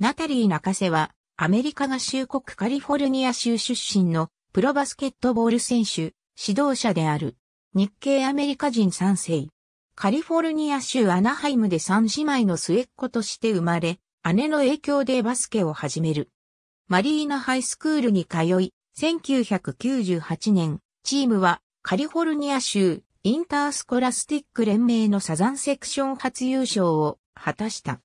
ナタリー中瀬は、アメリカ合衆国カリフォルニア州出身のプロバスケットボール選手、指導者である。日系アメリカ人3世。カリフォルニア州アナハイムで3姉妹の末っ子として生まれ、姉の影響でバスケを始める。マリーナハイスクールに通い、1998年、チームはカリフォルニア州インタースコラスティック連盟のサザンセクション初優勝を果たした。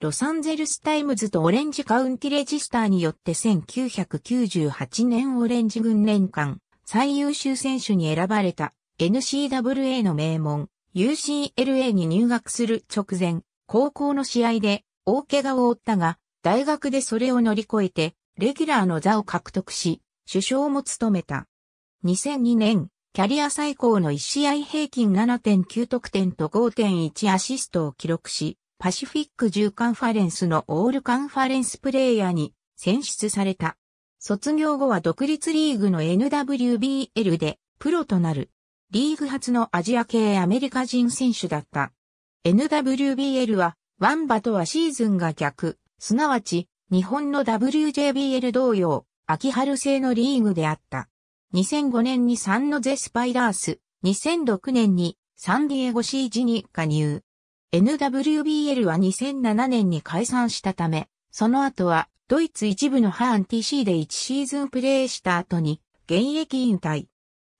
ロサンゼルスタイムズとオレンジカウンティレジスターによって1998年オレンジ軍年間最優秀選手に選ばれた n c w a の名門 UCLA に入学する直前、高校の試合で大怪我を負ったが、大学でそれを乗り越えて、レギュラーの座を獲得し、首相も務めた。2002年、キャリア最高の1試合平均7.9得点と5.1アシストを記録し、パシフィック10カンファレンスのオールカンファレンスプレイヤーに選出された。卒業後は独立リーグの NWBL でプロとなる。リーグ初のアジア系アメリカ人選手だった。NWBL はワンバとはシーズンが逆、すなわち日本の WJBL 同様、秋春制のリーグであった。2005年にサンノゼスパイラース、2006年にサンディエゴシージに加入。NWBL は2007年に解散したため、その後はドイツ一部のハーン TC で1シーズンプレーした後に現役引退。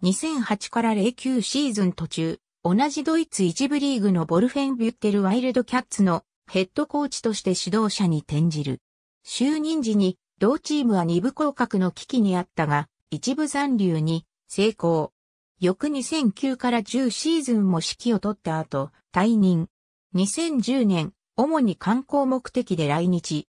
2008から09シーズン途中、同じドイツ一部リーグのボルフェンビュッテルワイルドキャッツのヘッドコーチとして指導者に転じる。就任時に同チームは二部降格の危機にあったが、一部残留に成功。翌2009から10シーズンも指揮を取った後、退任。2010年、主に観光目的で来日。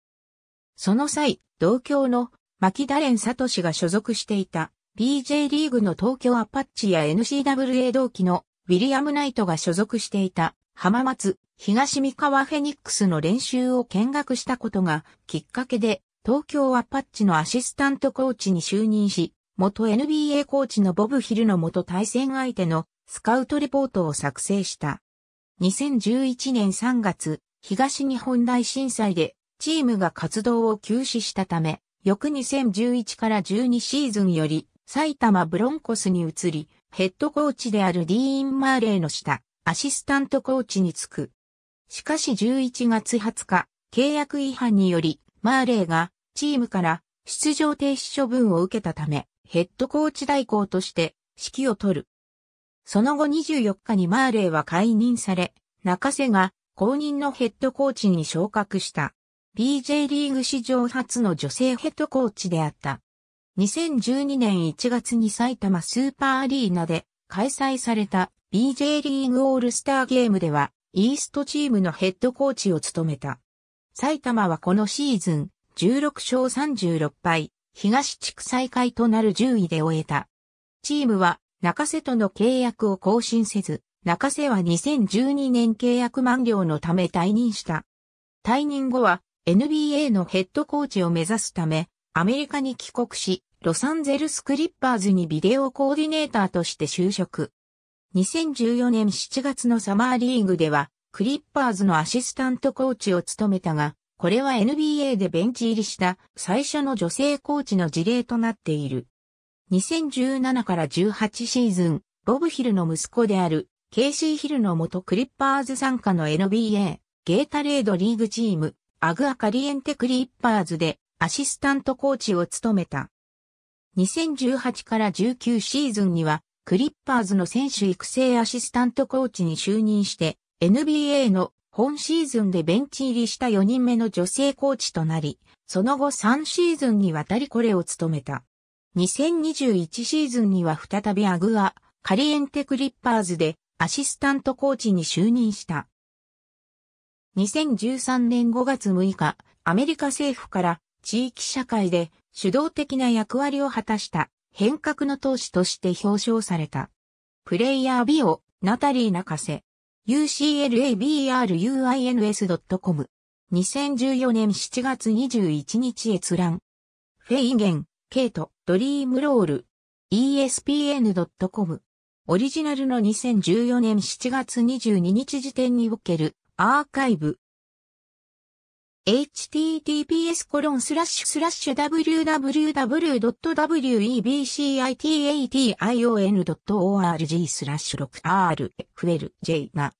その際、同郷の牧田連氏が所属していた BJ リーグの東京アパッチや NCWA 同期のウィリアム・ナイトが所属していた浜松東三河フェニックスの練習を見学したことがきっかけで東京アパッチのアシスタントコーチに就任し、元 NBA コーチのボブ・ヒルの元対戦相手のスカウトレポートを作成した。2011年3月、東日本大震災でチームが活動を休止したため、翌2011から12シーズンより埼玉ブロンコスに移り、ヘッドコーチであるディーン・マーレーの下、アシスタントコーチに就く。しかし11月20日、契約違反により、マーレーがチームから出場停止処分を受けたため、ヘッドコーチ代行として指揮を取る。その後24日にマーレーは解任され、中瀬が公認のヘッドコーチに昇格した。BJ リーグ史上初の女性ヘッドコーチであった。2012年1月に埼玉スーパーアリーナで開催された BJ リーグオールスターゲームではイーストチームのヘッドコーチを務めた。埼玉はこのシーズン16勝36敗、東地区最下位となる10位で終えた。チームは中瀬との契約を更新せず、中瀬は2012年契約満了のため退任した。退任後は NBA のヘッドコーチを目指すため、アメリカに帰国し、ロサンゼルスクリッパーズにビデオコーディネーターとして就職。2014年7月のサマーリーグでは、クリッパーズのアシスタントコーチを務めたが、これは NBA でベンチ入りした最初の女性コーチの事例となっている。2017から18シーズン、ボブヒルの息子である、ケイシーヒルの元クリッパーズ参加の NBA、ゲータレードリーグチーム、アグアカリエンテクリッパーズでアシスタントコーチを務めた。2018から19シーズンには、クリッパーズの選手育成アシスタントコーチに就任して、NBA の本シーズンでベンチ入りした4人目の女性コーチとなり、その後3シーズンにわたりこれを務めた。2021シーズンには再びアグア、カリエンテクリッパーズでアシスタントコーチに就任した。2013年5月6日、アメリカ政府から地域社会で主導的な役割を果たした変革の投資として表彰された。プレイヤービオ、ナタリーナカセ。uclabrUINS.com 2014年7月21日閲覧フェイゲンケイト、ドリームロール、ESPN.com。オリジナルの2014年7月22日時点におけるアーカイブ、https コロンスラッシュスラッシュ w w w w e b c i t i o n o r g スラッシュ 6rflj7lh a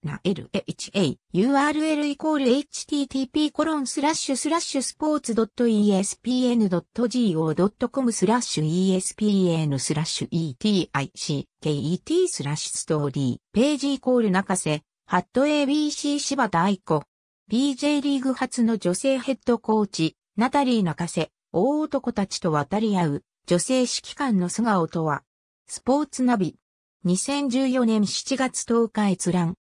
url イコール http コロンスラッシュスラッシュスポーツ .espn.go.com スラッシュ espn スラッシュ eticket スラッシュストーリーページイコール中瀬ハット ABC 柴田愛子 BJ リーグ初の女性ヘッドコーチ、ナタリーナカセ、大男たちと渡り合う、女性指揮官の素顔とは、スポーツナビ、2014年7月10日閲覧。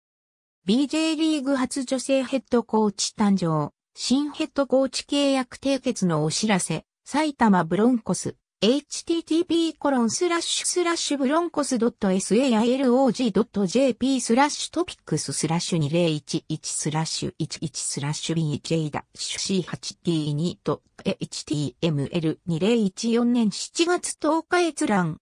BJ リーグ初女性ヘッドコーチ誕生、新ヘッドコーチ契約締結のお知らせ、埼玉ブロンコス。http コロンスラッシュスラッシュブロンコス .sailog.jp スラッシュトピックススラッシュ2011スラッシュ11スラッシュ bj-c8d2.html2014 年7月10日閲覧。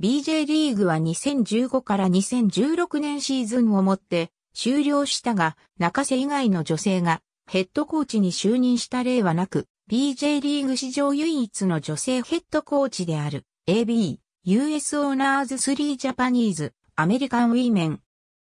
BJ リーグは2015から2016年シーズンをもって終了したが、中瀬以外の女性がヘッドコーチに就任した例はなく、BJ リーグ史上唯一の女性ヘッドコーチである AB、US オーナーズ3ジャパニーズ、アメリカンウィーメン、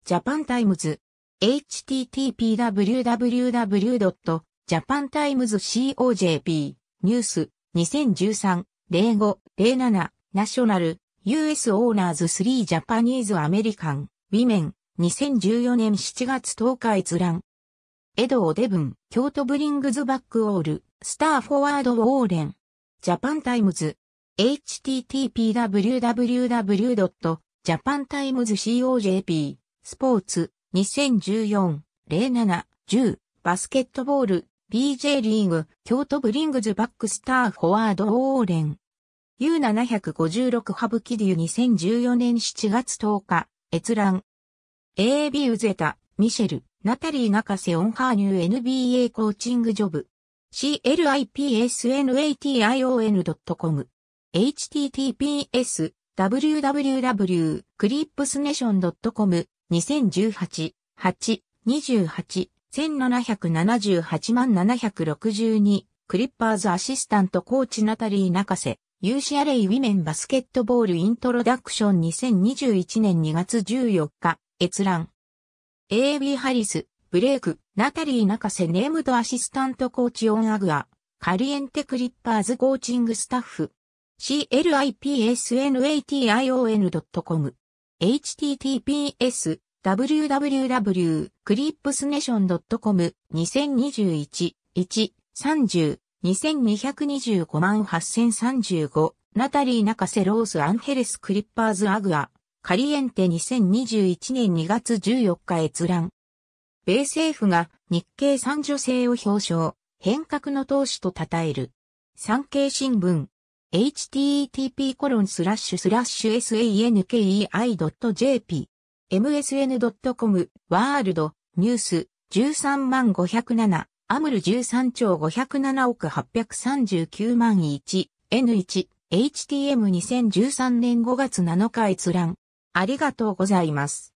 ジャパンタイムズ、http://www.japantimescojp ニュース2013-05-07ナショナル US オーナーズ3ジャパニーズアメリカンウィメン2014年7月10日閲覧エド・オデブン、京都ブリングズバックオールスターフォワードウォーレン。ジャパンタイムズ。http://www.japantimescojp スポーツ2014-07-10バスケットボール BJ リーグ京都ブリングズバックスターフォワードウォーレン U756 ハブキデュ2014年7月10日閲覧 AB ウゼタミシェルナタリー中瀬オンハーニュー NBA コーチングジョブ clipsnation.com https w w w c e e p s n a t i o n c o m 2018 8 28 1778万762クリッパーズアシスタントコーチナタリー中瀬シアレイウィメンバスケットボールイントロダクション2021年2月14日閲覧 AB ハリスブレイクナタリーナカセ・ネームドアシスタントコーチオンアグア、カリエンテクリッパーズコーチングスタッフ。clipsnation.com https w w w c e e p s n a t i o n c o m 2 0 2 1 1 3 0 2 2 2 5万8035ナタリーナカセ・ロースアンヘレスクリッパーズアグアカリエンテ2021年2月14日閲覧米政府が日系三女性を表彰、変革の投資と称える。産経新聞 http コロンスラッシュスラッシュ sankei.jp msn.com ワールドニュース13万507アムル13兆507億839万 1N1 HTM2013 年5月7日閲覧ありがとうございます。